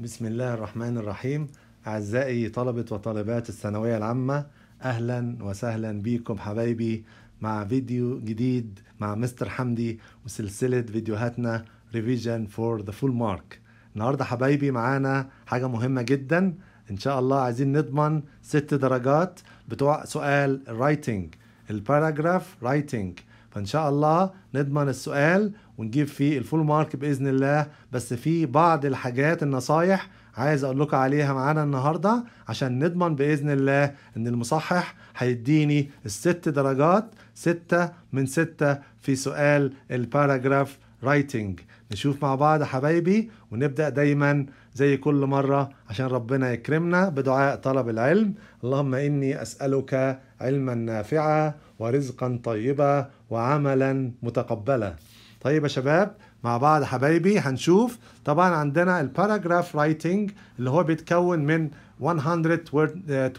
بسم الله الرحمن الرحيم أعزائي طلبة وطالبات الثانوية العامة أهلا وسهلا بكم حبايبي مع فيديو جديد مع مستر حمدي وسلسلة فيديوهاتنا ريفيجن فور ذا فول مارك النهاردة حبايبي معانا حاجة مهمة جدا إن شاء الله عايزين نضمن ست درجات بتوع سؤال الرايتنج الباراجراف رايتنج فان شاء الله نضمن السؤال ونجيب فيه الفول مارك باذن الله بس في بعض الحاجات النصايح عايز اقول لكم عليها معانا النهارده عشان نضمن باذن الله ان المصحح هيديني الست درجات ستة من ستة في سؤال الباراجراف رايتنج نشوف مع بعض حبايبي ونبدا دايما زي كل مره عشان ربنا يكرمنا بدعاء طلب العلم اللهم اني اسالك علما نافعا ورزقا طيبا وعملا متقبلا طيب يا شباب مع بعض حبايبي هنشوف طبعا عندنا الباراجراف رايتنج اللي هو بيتكون من 120 آه،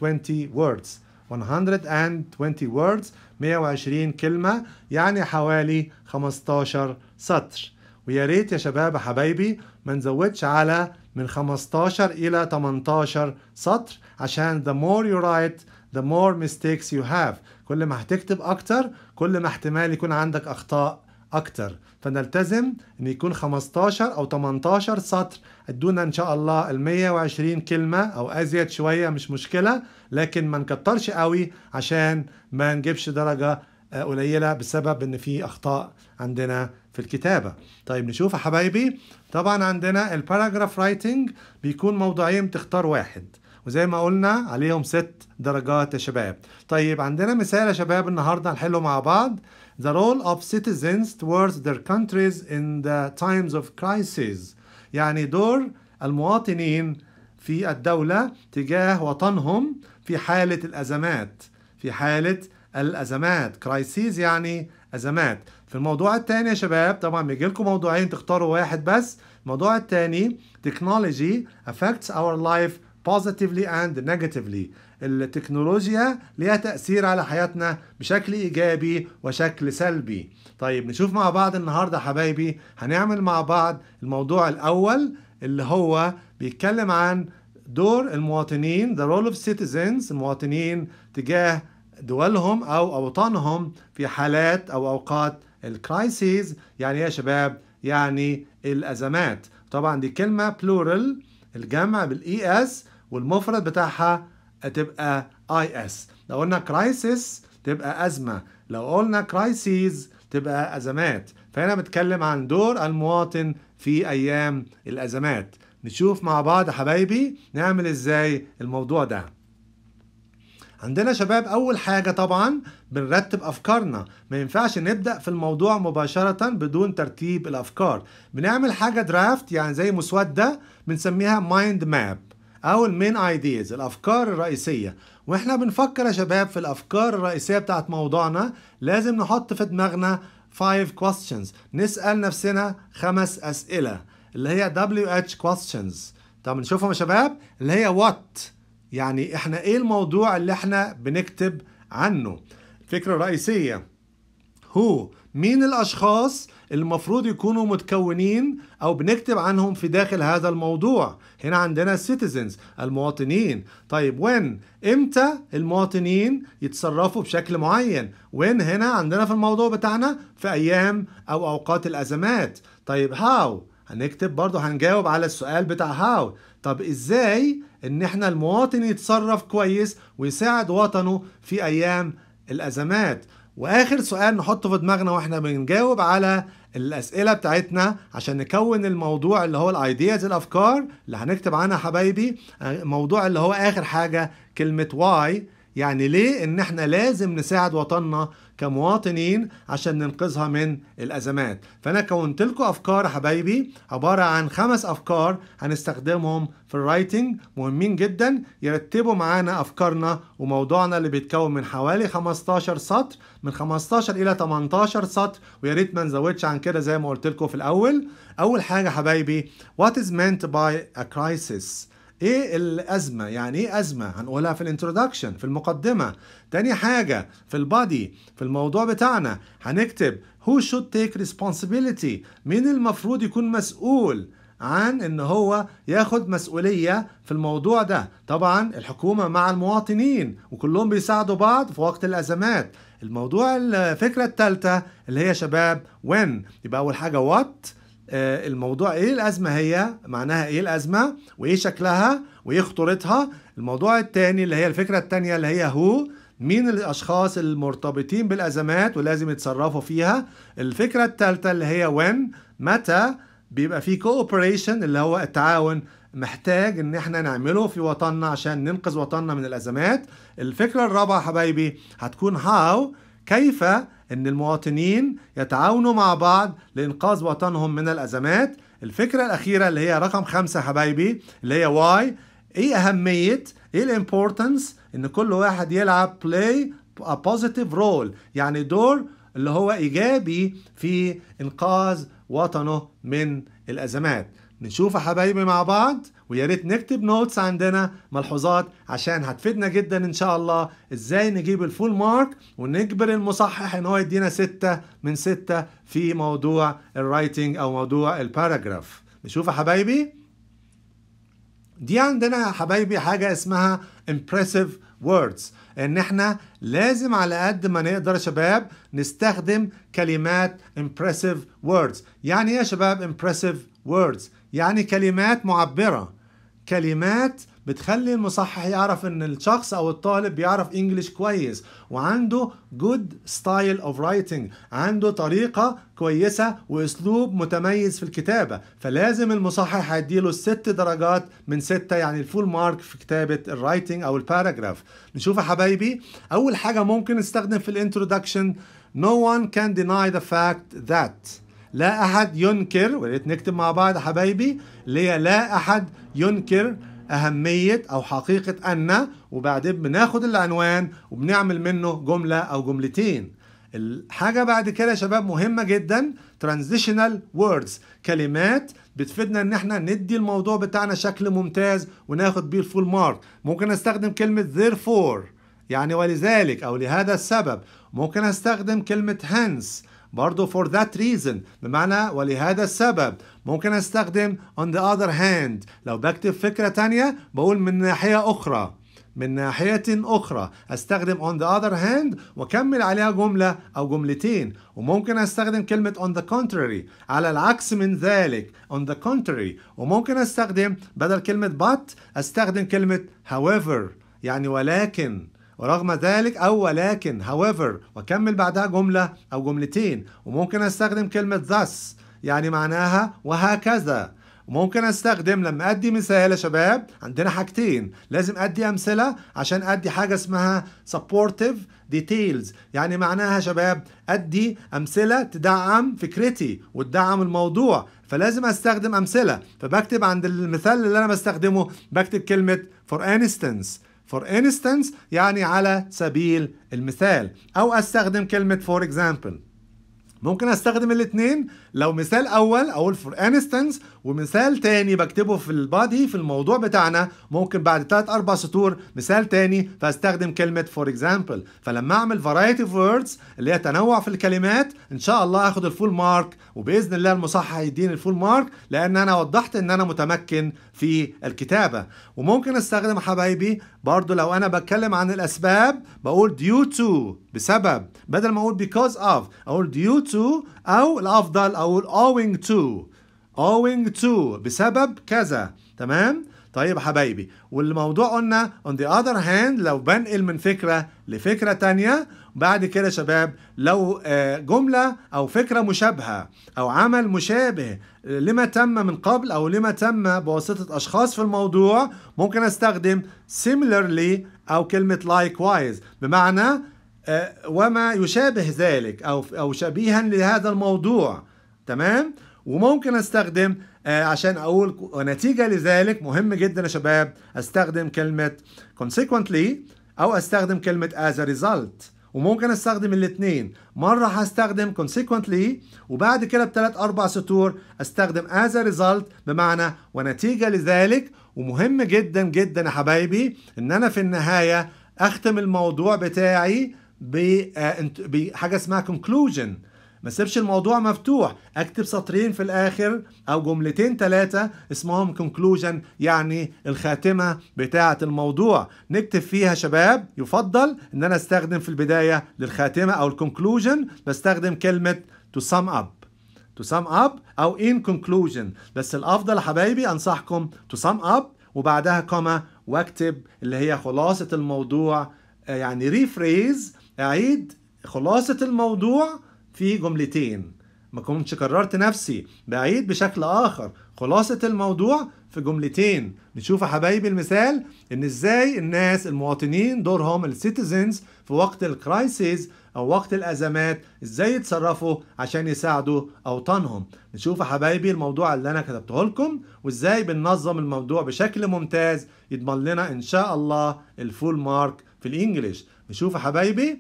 words 120 words 120 كلمة يعني حوالي 15 سطر ويا ريت يا شباب حبايبي ما نزودش على من 15 إلى 18 سطر عشان the more you write the more mistakes you have كل ما هتكتب اكتر كل ما احتمال يكون عندك اخطاء اكتر فنلتزم ان يكون 15 او 18 سطر ادونا ان شاء الله ال 120 كلمه او ازيد شويه مش مشكله لكن ما نكترش قوي عشان ما نجيبش درجه آه، قليله بسبب ان في اخطاء عندنا في الكتابه طيب نشوف يا حبايبي طبعا عندنا الباراجراف رايتنج بيكون موضوعين تختار واحد وزي ما قلنا عليهم ست درجات يا شباب طيب عندنا مثال يا شباب النهارده هنحله مع بعض The role of citizens towards their countries in the times of crisis يعني دور المواطنين في الدولة تجاه وطنهم في حالة الأزمات في حالة الأزمات crisis يعني أزمات في الموضوع الثاني يا شباب طبعا بيجي لكم موضوعين تختاروا واحد بس الموضوع الثاني technology affects our life positively and negatively التكنولوجيا ليها تأثير على حياتنا بشكل إيجابي وشكل سلبي طيب نشوف مع بعض النهاردة حبايبي هنعمل مع بعض الموضوع الأول اللي هو بيتكلم عن دور المواطنين the role of citizens المواطنين تجاه دولهم أو أوطانهم في حالات أو أوقات الكرايسيز يعني يا شباب يعني الأزمات طبعا دي كلمة plural الجمع بالاي اس e والمفرد بتاعها تبقى اي اس لو قلنا كرايسيس تبقى ازمه لو قلنا كرايسيز تبقى ازمات فهنا بتكلم عن دور المواطن في ايام الازمات نشوف مع بعض يا حبايبي نعمل ازاي الموضوع ده عندنا شباب اول حاجه طبعا بنرتب افكارنا ما ينفعش نبدا في الموضوع مباشره بدون ترتيب الافكار بنعمل حاجه درافت يعني زي مسوده بنسميها مايند ماب او المين ايديز الافكار الرئيسيه واحنا بنفكر يا شباب في الافكار الرئيسيه بتاعت موضوعنا لازم نحط في دماغنا 5 questions نسال نفسنا خمس اسئله اللي هي WH questions طب نشوفهم يا شباب اللي هي what يعني احنا ايه الموضوع اللي احنا بنكتب عنه الفكره الرئيسيه هو مين الاشخاص المفروض يكونوا متكونين او بنكتب عنهم في داخل هذا الموضوع هنا عندنا citizens المواطنين طيب وين امتى المواطنين يتصرفوا بشكل معين وين هنا عندنا في الموضوع بتاعنا في ايام او اوقات الازمات طيب how هنكتب برضه هنجاوب على السؤال بتاع هاو طب ازاي ان احنا المواطن يتصرف كويس ويساعد وطنه في ايام الازمات واخر سؤال نحطه في دماغنا واحنا بنجاوب على الاسئله بتاعتنا عشان نكون الموضوع اللي هو الايدياز الافكار اللي هنكتب عنها حبايبي آه، موضوع اللي هو اخر حاجه كلمه واي يعني ليه ان احنا لازم نساعد وطننا كمواطنين عشان ننقذها من الأزمات فأنا كونت لكم أفكار حبايبي عبارة عن خمس أفكار هنستخدمهم في الرايتنج مهمين جدا يرتبوا معانا أفكارنا وموضوعنا اللي بيتكون من حوالي 15 سطر من 15 إلى 18 سطر ويا ريت ما نزودش عن كده زي ما قلت لكم في الأول أول حاجة حبايبي what is meant by a crisis ايه الازمه يعني ايه ازمه هنقولها في الانترودكشن في المقدمه تاني حاجه في البادي في الموضوع بتاعنا هنكتب who should take responsibility مين المفروض يكون مسؤول عن ان هو ياخد مسؤولية في الموضوع ده طبعا الحكومة مع المواطنين وكلهم بيساعدوا بعض في وقت الازمات الموضوع الفكرة الثالثة اللي هي شباب وين يبقى اول حاجة وات آه، الموضوع ايه الازمه هي معناها ايه الازمه وايه شكلها وايه خطورتها الموضوع الثاني اللي هي الفكره الثانيه اللي هي هو مين الاشخاص المرتبطين بالازمات ولازم يتصرفوا فيها الفكره الثالثه اللي هي وين متى بيبقى في كوبريشن اللي هو التعاون محتاج ان احنا نعمله في وطننا عشان ننقذ وطننا من الازمات الفكره الرابعه حبايبي هتكون هاو كيف ان المواطنين يتعاونوا مع بعض لانقاذ وطنهم من الازمات الفكره الاخيره اللي هي رقم خمسة حبايبي اللي هي واي ايه اهميه ايه الامبورتنس ان كل واحد يلعب بلاي ا بوزيتيف رول يعني دور اللي هو ايجابي في انقاذ وطنه من الازمات نشوفها حبايبي مع بعض ويا ريت نكتب نوتس عندنا ملحوظات عشان هتفيدنا جدا ان شاء الله ازاي نجيب الفول مارك ونجبر المصحح ان هو يدينا ستة من ستة في موضوع الرايتنج او موضوع الباراجراف نشوف يا حبايبي دي عندنا يا حبايبي حاجة اسمها impressive words ان احنا لازم على قد ما نقدر يا شباب نستخدم كلمات impressive words يعني ايه يا شباب impressive words يعني كلمات معبرة كلمات بتخلي المصحح يعرف ان الشخص او الطالب بيعرف انجلش كويس وعنده جود ستايل اوف رايتنج عنده طريقه كويسه واسلوب متميز في الكتابه فلازم المصحح هيديله الست درجات من سته يعني الفول مارك في كتابه الرايتنج او الباراجراف نشوف يا حبايبي اول حاجه ممكن نستخدم في الانترودكشن no one can deny the fact that لا أحد ينكر وليت نكتب مع بعض حبايبي اللي هي لا أحد ينكر أهمية أو حقيقة أن وبعدين بناخد العنوان وبنعمل منه جملة أو جملتين الحاجة بعد كده يا شباب مهمة جدا transitional words كلمات بتفيدنا ان احنا ندي الموضوع بتاعنا شكل ممتاز وناخد بيه الفول مارك ممكن استخدم كلمة therefore يعني ولذلك او لهذا السبب ممكن استخدم كلمة hence برضو for that reason بمعنى ولهذا السبب ممكن استخدم on the other hand لو بكتب فكرة تانية بقول من ناحية أخرى من ناحية أخرى أستخدم on the other hand وأكمل عليها جملة أو جملتين وممكن أستخدم كلمة on the contrary على العكس من ذلك on the contrary وممكن أستخدم بدل كلمة but أستخدم كلمة however يعني ولكن ورغم ذلك أو ولكن however وأكمل بعدها جملة أو جملتين وممكن أستخدم كلمة thus يعني معناها وهكذا وممكن استخدم لما ادي مثال يا شباب عندنا حاجتين لازم ادي امثله عشان ادي حاجه اسمها supportive details يعني معناها يا شباب ادي امثله تدعم فكرتي وتدعم الموضوع فلازم استخدم امثله فبكتب عند المثال اللي انا بستخدمه بكتب كلمه for instance for instance يعني على سبيل المثال أو أستخدم كلمة for example ممكن أستخدم الاثنين لو مثال اول اقول فور انستنس ومثال تاني بكتبه في البادي في الموضوع بتاعنا ممكن بعد ثلاث اربع سطور مثال تاني فاستخدم كلمه فور اكزامبل فلما اعمل فرايتي اوف ووردز اللي هي تنوع في الكلمات ان شاء الله اخد الفول مارك وباذن الله المصحح هيديني الفول مارك لان انا وضحت ان انا متمكن في الكتابه وممكن استخدم حبايبي برضو لو انا بتكلم عن الاسباب بقول due to بسبب بدل ما اقول because of اقول due to او الافضل او owing to owing to بسبب كذا تمام؟ طيب حبايبي والموضوع قلنا on the other hand لو بنقل من فكرة لفكرة تانية بعد كده شباب لو آه، جملة أو فكرة مشابهة أو عمل مشابه لما تم من قبل أو لما تم بواسطة أشخاص في الموضوع ممكن أستخدم similarly أو كلمة likewise بمعنى آه، وما يشابه ذلك أو أو شبيها لهذا الموضوع تمام وممكن استخدم آه عشان اقول ونتيجه لذلك مهم جدا يا شباب استخدم كلمه consequently او استخدم كلمه as a result وممكن استخدم الاثنين مره هستخدم consequently وبعد كده بثلاث اربع سطور استخدم as a result بمعنى ونتيجه لذلك ومهم جدا جدا يا حبايبي ان انا في النهايه اختم الموضوع بتاعي آه، بحاجه اسمها conclusion ما سيبش الموضوع مفتوح اكتب سطرين في الاخر او جملتين ثلاثه اسمهم كونكلوجن يعني الخاتمه بتاعه الموضوع نكتب فيها شباب يفضل ان انا استخدم في البدايه للخاتمه او الكونكلوجن بستخدم كلمه to sum up to sum up او in conclusion بس الافضل يا حبايبي انصحكم to sum up وبعدها كما واكتب اللي هي خلاصه الموضوع آه، يعني ريفريز اعيد خلاصه الموضوع في جملتين ما كنتش كررت نفسي بعيد بشكل آخر خلاصة الموضوع في جملتين نشوف يا حبايبي المثال ان ازاي الناس المواطنين دورهم السيتيزنز في وقت الكرايسيز او وقت الازمات ازاي يتصرفوا عشان يساعدوا اوطانهم نشوف يا حبايبي الموضوع اللي انا كتبته لكم وازاي بننظم الموضوع بشكل ممتاز يضمن لنا ان شاء الله الفول مارك في الانجليش نشوف يا حبايبي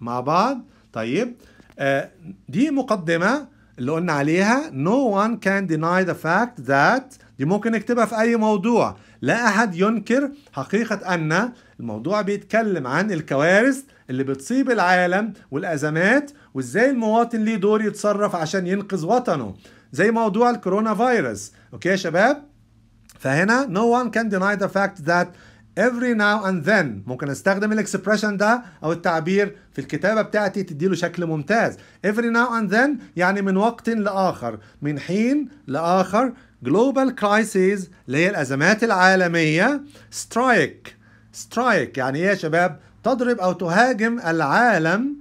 مع بعض طيب آه، دي مقدمة اللي قلنا عليها no one can deny the fact that دي ممكن نكتبها في أي موضوع لا أحد ينكر حقيقة أن الموضوع بيتكلم عن الكوارث اللي بتصيب العالم والأزمات وإزاي المواطن ليه دور يتصرف عشان ينقذ وطنه زي موضوع الكورونا فيروس أوكي يا شباب فهنا no one can deny the fact that every now and then ممكن استخدم الاكسبريشن ده او التعبير في الكتابه بتاعتي تديله شكل ممتاز every now and then يعني من وقت لاخر من حين لاخر global crises اللي هي الازمات العالميه strike strike يعني ايه يا شباب تضرب او تهاجم العالم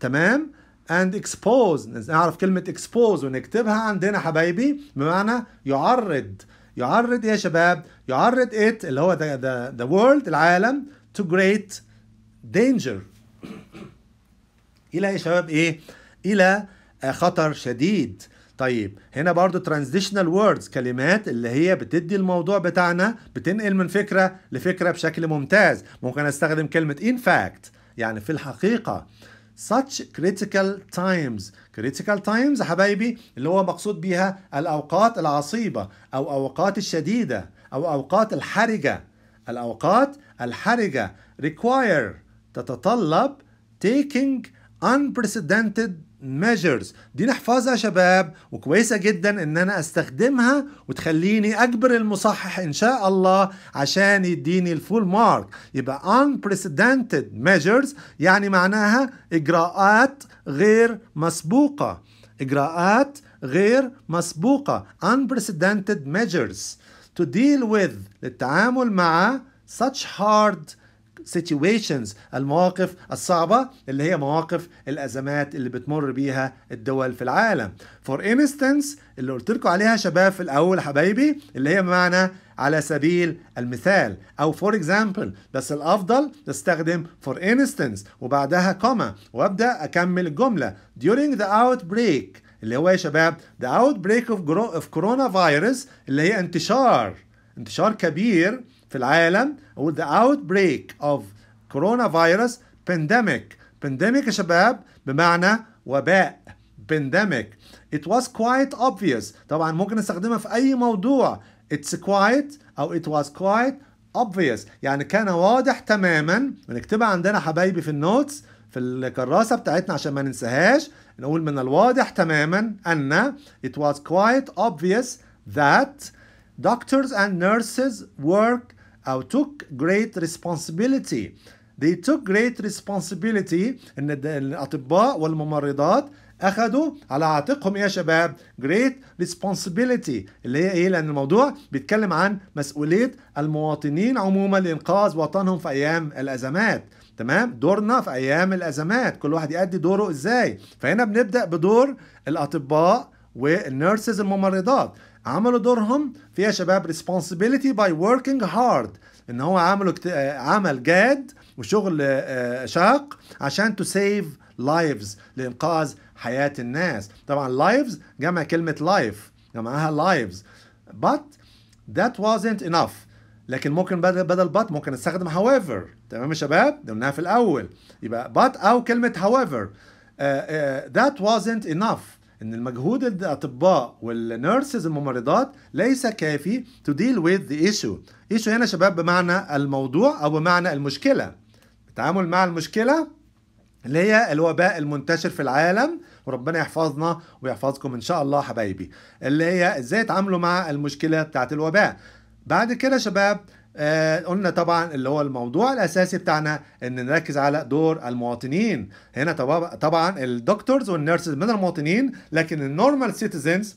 تمام and expose نعرف كلمه expose ونكتبها عندنا حبايبي بمعنى يعرض يعرض يا شباب يعرض it اللي هو ده ده the world العالم to great danger الى يا إيه شباب ايه الى آه، خطر شديد طيب هنا برضو ترانزيشنال ووردز كلمات اللي هي بتدي الموضوع بتاعنا بتنقل من فكره لفكره بشكل ممتاز ممكن استخدم كلمه in fact يعني في الحقيقه such critical times critical times حبايبي اللي هو مقصود بيها الأوقات العصيبة أو أوقات الشديدة أو أوقات الحرجة الأوقات الحرجة require تتطلب taking unprecedented measures دي نحفظها يا شباب وكويسة جدا ان انا استخدمها وتخليني اجبر المصحح ان شاء الله عشان يديني الفول مارك يبقى unprecedented measures يعني معناها اجراءات غير مسبوقة اجراءات غير مسبوقة unprecedented measures to deal with للتعامل مع such hard situations المواقف الصعبة اللي هي مواقف الأزمات اللي بتمر بيها الدول في العالم for instance اللي قلت لكم عليها شباب في الأول حبايبي اللي هي بمعنى على سبيل المثال أو for example بس الأفضل تستخدم for instance وبعدها comma وأبدأ أكمل الجملة during the outbreak اللي هو يا شباب ذا اوت بريك اوف كورونا فيروس اللي هي انتشار انتشار كبير في العالم او ذا اوت بريك اوف كورونا فيروس بانديميك بانديميك يا شباب بمعنى وباء بانديميك it was quite obvious طبعا ممكن نستخدمها في اي موضوع it's quite او it was quite obvious يعني كان واضح تماما ونكتبها عندنا حبايبي في النوتس في الكراسه بتاعتنا عشان ما ننساهاش نقول من الواضح تماما أن it was quite obvious that doctors and nurses work أو took great responsibility they took great responsibility ان الاطباء والممرضات اخذوا على عاتقهم إيه يا شباب great responsibility اللي هي ايه لان الموضوع بيتكلم عن مسؤوليه المواطنين عموما لانقاذ وطنهم في ايام الازمات تمام دورنا في ايام الازمات كل واحد يأدي دوره ازاي فهنا بنبدا بدور الاطباء والنيرسز الممرضات عملوا دورهم فيها شباب responsibility by working hard ان هو عملوا عمل جاد وشغل آه، آه، شاق عشان to save lives لانقاذ حياه الناس طبعا lives جمع كلمه life جمعها lives but that wasn't enough لكن ممكن بدل بدل but ممكن استخدم however تمام يا شباب ده قلناها في الاول يبقى but او كلمه however uh, uh, that wasn't enough ان المجهود الاطباء والنيرسز الممرضات ليس كافي to deal with the issue issue هنا شباب بمعنى الموضوع او بمعنى المشكله التعامل مع المشكله اللي هي الوباء المنتشر في العالم وربنا يحفظنا ويحفظكم ان شاء الله حبايبي اللي هي ازاي تعاملوا مع المشكله بتاعت الوباء بعد كده شباب آه قلنا طبعا اللي هو الموضوع الاساسي بتاعنا ان نركز على دور المواطنين هنا طبعا الدكتورز والنيرسز من المواطنين لكن النورمال سيتيزنز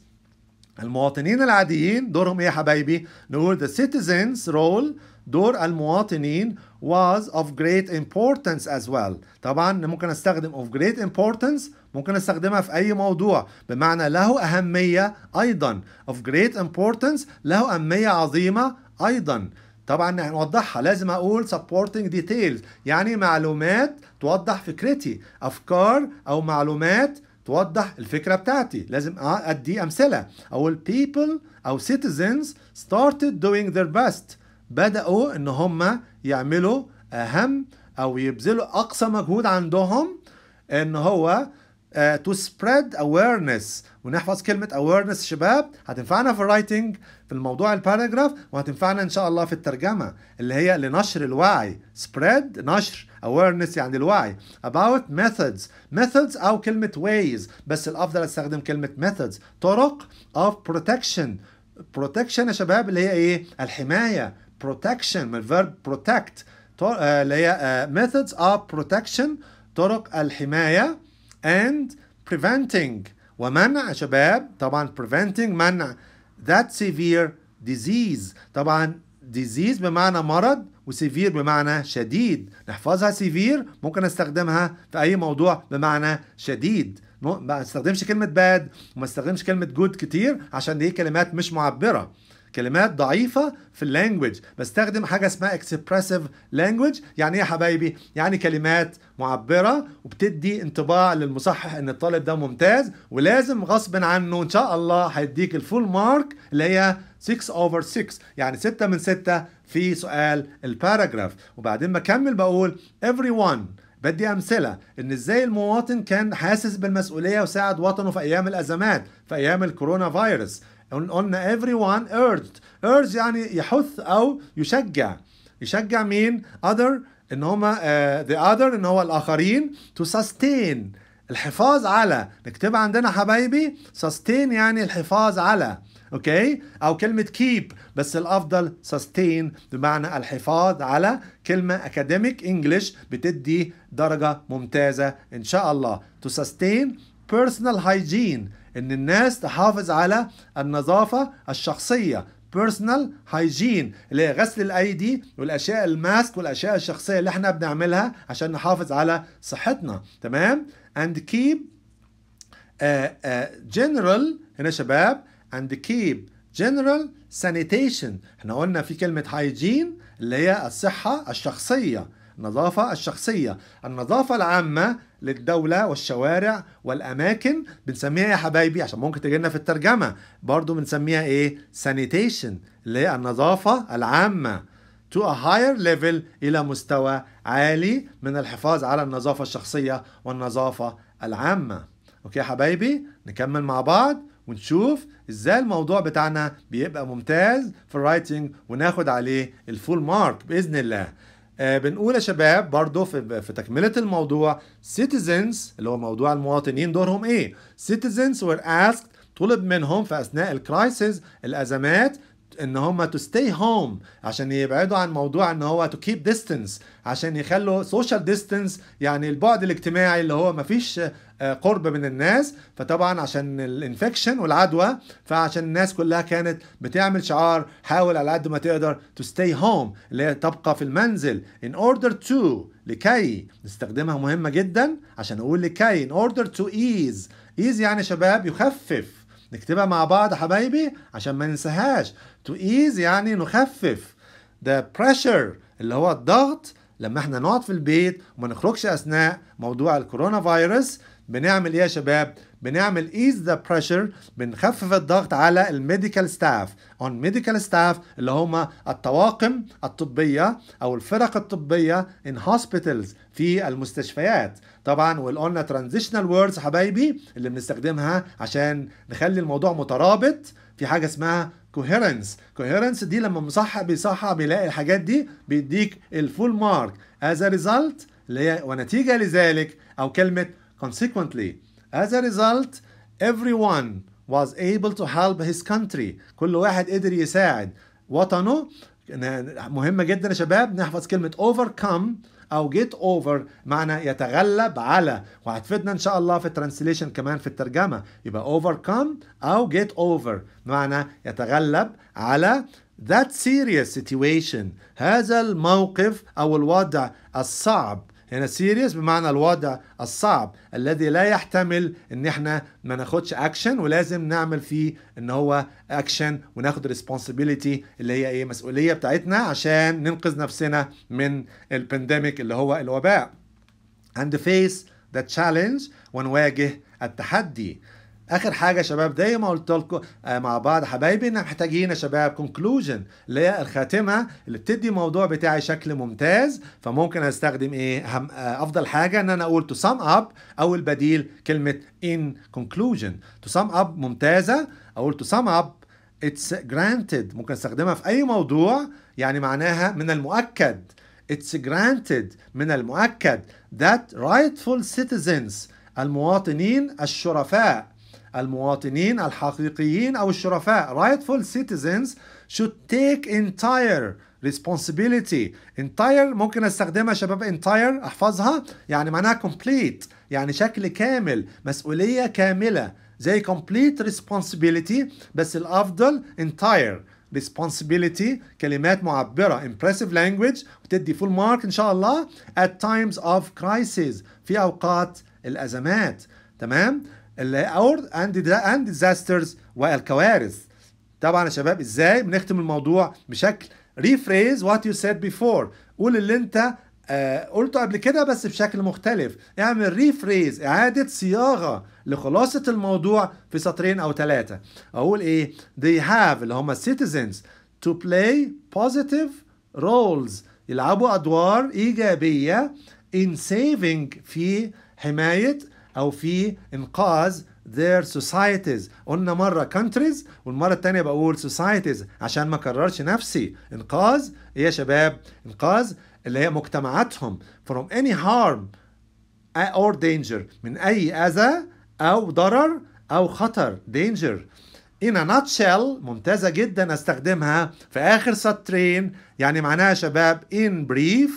المواطنين العاديين دورهم ايه يا حبايبي نقول the citizens role دور المواطنين was of great importance as well طبعا ممكن استخدم of great importance ممكن استخدمها في اي موضوع بمعنى له اهميه ايضا of great importance له اهميه عظيمه ايضا طبعا هنوضحها لازم اقول supporting details يعني معلومات توضح فكرتي افكار او معلومات توضح الفكرة بتاعتي لازم أدي أمثلة أقول people أو citizens started doing their best بدأوا إن هم يعملوا أهم أو يبذلوا أقصى مجهود عندهم إن هو تو سبريد اويرنس ونحفظ كلمه اويرنس شباب هتنفعنا في الرايتنج في الموضوع الباراجراف وهتنفعنا ان شاء الله في الترجمه اللي هي لنشر الوعي سبريد نشر awareness يعني الوعي about methods methods او كلمه ways بس الافضل استخدم كلمه methods طرق of protection protection يا شباب اللي هي ايه الحمايه protection من الفيرب protect آه، اللي هي آه، methods of protection طرق الحمايه and preventing ومنع شباب طبعا preventing منع that severe disease طبعا disease بمعنى مرض وسيفير بمعنى شديد نحفظها سيفير ممكن استخدمها في اي موضوع بمعنى شديد ما استخدمش كلمه باد وما استخدمش كلمه good كتير عشان دي كلمات مش معبره كلمات ضعيفه في اللانجوج بستخدم حاجه اسمها اكسبرسيف لانجوج يعني ايه يا حبايبي يعني كلمات معبره وبتدي انطباع للمصحح ان الطالب ده ممتاز ولازم غصب عنه ان شاء الله هيديك الفول مارك اللي هي 6 اوفر 6 يعني 6 من 6 في سؤال الباراجراف وبعدين بكمل بقول everyone بدي امثله ان ازاي المواطن كان حاسس بالمسؤوليه وساعد وطنه في ايام الازمات في ايام الكورونا فيروس قلنا everyone urged urge يعني يحث او يشجع يشجع مين other ان هما uh, the other ان هو الاخرين to sustain الحفاظ على نكتبها عندنا حبايبي sustain يعني الحفاظ على اوكي او كلمه keep بس الافضل sustain بمعنى الحفاظ على كلمه academic English بتدي درجه ممتازه ان شاء الله to sustain personal hygiene ان الناس تحافظ على النظافه الشخصيه بيرسونال هايجين اللي هي غسل الايدي والاشياء الماسك والاشياء الشخصيه اللي احنا بنعملها عشان نحافظ على صحتنا تمام and keep uh, uh, general هنا شباب and keep general sanitation احنا قلنا في كلمه هايجين اللي هي الصحه الشخصيه النظافة الشخصية النظافة العامة للدولة والشوارع والأماكن بنسميها يا حبايبي عشان ممكن تجي لنا في الترجمة برضو بنسميها إيه sanitation اللي هي النظافة العامة to a higher level إلى مستوى عالي من الحفاظ على النظافة الشخصية والنظافة العامة أوكي يا حبايبي نكمل مع بعض ونشوف ازاي الموضوع بتاعنا بيبقى ممتاز في الرايتنج وناخد عليه الفول مارك باذن الله آه بنقول يا شباب برضو في, في تكملة الموضوع citizens اللي هو موضوع المواطنين دورهم ايه citizens were asked طلب منهم في اثناء الكرايسيس الازمات ان هم تو ستي هوم عشان يبعدوا عن موضوع ان هو تو كيب ديستنس عشان يخلوا سوشيال ديستنس يعني البعد الاجتماعي اللي هو مفيش آه، قرب من الناس فطبعا عشان الانفكشن والعدوى فعشان الناس كلها كانت بتعمل شعار حاول على قد ما تقدر تو ستي هوم اللي هي تبقى في المنزل in order to لكي نستخدمها مهمة جدا عشان اقول لكي in order to ease ease يعني شباب يخفف نكتبها مع بعض حبايبي عشان ما ننساهاش تو ايز يعني نخفف ذا بريشر اللي هو الضغط لما احنا نقعد في البيت وما نخرجش اثناء موضوع الكورونا فيروس بنعمل ايه يا شباب بنعمل ايز ذا بريشر بنخفف الضغط على الميديكال ستاف اون ميديكال ستاف اللي هم الطواقم الطبيه او الفرق الطبيه ان هوسبيتالز في المستشفيات طبعا والقلنا ترانزيشنال ووردز حبايبي اللي بنستخدمها عشان نخلي الموضوع مترابط في حاجه اسمها كوهيرنس كوهيرنس دي لما مصحح بيصحح بيلاقي الحاجات دي بيديك الفول مارك از ا ريزلت اللي هي ونتيجه لذلك او كلمه consequently as a result everyone was able to help his country كل واحد قدر يساعد وطنه مهمه جدا يا شباب نحفظ كلمه overcome او جيت اوفر معنى يتغلب على وهتفيدنا ان شاء الله في الترانسليشن كمان في الترجمه يبقى اوفركم او جيت اوفر معنى يتغلب على that serious situation هذا الموقف او الوضع الصعب هنا سيريس بمعنى الوضع الصعب الذي لا يحتمل ان احنا ما ناخدش اكشن ولازم نعمل فيه ان هو اكشن وناخد ريسبونسبيلتي اللي هي ايه مسؤوليه بتاعتنا عشان ننقذ نفسنا من البانديميك اللي هو الوباء and face the challenge ونواجه التحدي اخر حاجه شباب زي ما قلت لكم آه، مع بعض حبايبي ان محتاجين يا شباب كونكلوجن اللي هي الخاتمه اللي بتدي الموضوع بتاعي شكل ممتاز فممكن استخدم ايه آه، افضل حاجه ان انا اقول تو سام اب او البديل كلمه ان كونكلوجن تو سام اب ممتازه اقول تو سام اب اتس granted ممكن استخدمها في اي موضوع يعني معناها من المؤكد اتس granted من المؤكد that رايتفول citizens المواطنين الشرفاء المواطنين الحقيقيين أو الشرفاء rightful citizens should take entire responsibility entire ممكن استخدمها شباب entire احفظها يعني معناها complete يعني شكل كامل مسؤولية كاملة زي complete responsibility بس الأفضل entire responsibility كلمات معبرة impressive language وتدي full mark إن شاء الله at times of crisis في أوقات الأزمات تمام الاورد اند اند ديزاسترز والكوارث طبعا يا شباب ازاي بنختم الموضوع بشكل ريفريز وات يو سيد بيفور قول اللي انت آه قلته قبل كده بس بشكل مختلف اعمل ريفريز اعاده صياغه لخلاصه الموضوع في سطرين او ثلاثه اقول ايه they have اللي هم citizens to play positive roles يلعبوا ادوار ايجابيه in saving في حمايه أو في إنقاذ their societies قلنا مرة countries والمرة التانية بقول societies عشان ما كررش نفسي إنقاذ إيه يا شباب إنقاذ اللي هي مجتمعاتهم from any harm or danger من أي أذى أو ضرر أو خطر danger in a nutshell ممتازة جدا استخدمها في آخر سطرين يعني معناها شباب in brief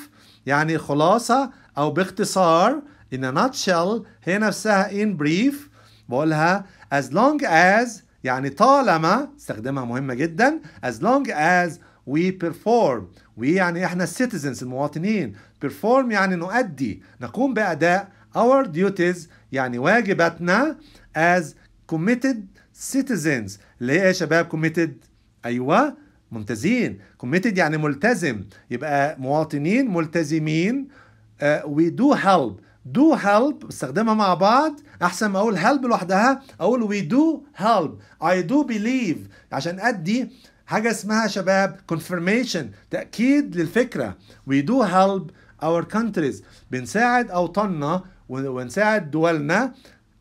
يعني خلاصة أو باختصار in a nutshell هي نفسها in brief بقولها as long as يعني طالما استخدمها مهمة جدا as long as we perform we يعني احنا citizens المواطنين perform يعني نؤدي نقوم بأداء our duties يعني واجباتنا as committed citizens اللي هي يا شباب committed ايوه ممتازين committed يعني ملتزم يبقى مواطنين ملتزمين uh, we do help do help بستخدمها مع بعض احسن ما اقول help لوحدها اقول we do help I do believe عشان ادي حاجه اسمها شباب confirmation تاكيد للفكره we do help our countries بنساعد اوطاننا ونساعد دولنا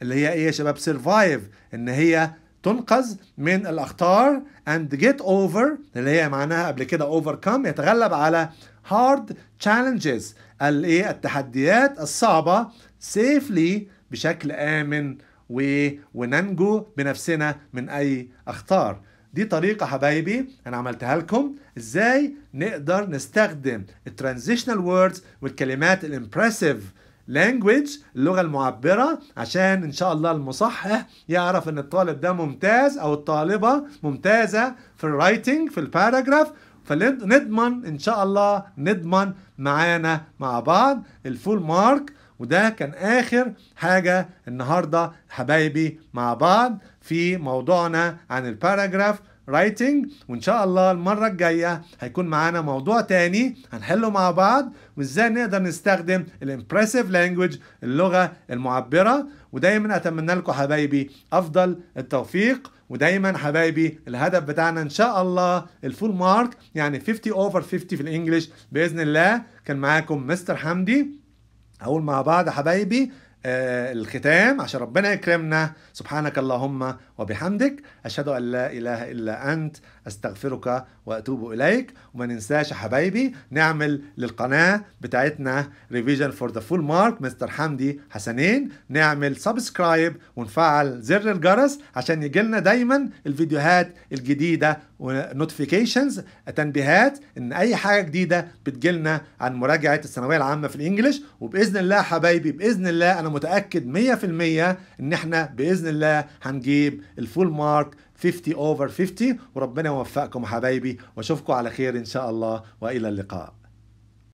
اللي هي ايه يا شباب سرفايف ان هي تنقذ من الاخطار and get over اللي هي معناها قبل كده overcome يتغلب على hard challenges الايه التحديات الصعبه سيفلي بشكل امن و... وننجو بنفسنا من اي اخطار دي طريقة حبايبي أنا عملتها لكم إزاي نقدر نستخدم الترانزيشنال ووردز والكلمات الامبرسيف لانجويج اللغة المعبرة عشان إن شاء الله المصحح يعرف إن الطالب ده ممتاز أو الطالبة ممتازة في الرايتنج في الباراجراف فنضمن ان شاء الله نضمن معانا مع بعض الفول مارك وده كان اخر حاجه النهارده حبايبي مع بعض في موضوعنا عن الباراجراف رايتنج وان شاء الله المره الجايه هيكون معانا موضوع تاني هنحله مع بعض وازاي نقدر نستخدم الامبرسيف لانجوج اللغه المعبره ودايما اتمنى لكم حبايبي افضل التوفيق ودايما حبايبي الهدف بتاعنا ان شاء الله الفول مارك يعني 50 اوفر 50 في الانجليش باذن الله كان معاكم مستر حمدي هقول مع بعض حبايبي آه الختام عشان ربنا يكرمنا سبحانك اللهم وبحمدك اشهد ان لا اله الا انت استغفرك واتوب اليك وما ننساش يا حبايبي نعمل للقناه بتاعتنا ريفيجن فور ذا فول مارك مستر حمدي حسنين نعمل سبسكرايب ونفعل زر الجرس عشان يجي لنا دايما الفيديوهات الجديده ونوتيفيكيشنز تنبيهات ان اي حاجه جديده بتجيلنا عن مراجعه الثانويه العامه في الانجليش وباذن الله حبايبي باذن الله انا متاكد 100% ان احنا باذن الله هنجيب الفول مارك 50 over 50 وربنا يوفقكم حبايبي واشوفكم على خير ان شاء الله والى اللقاء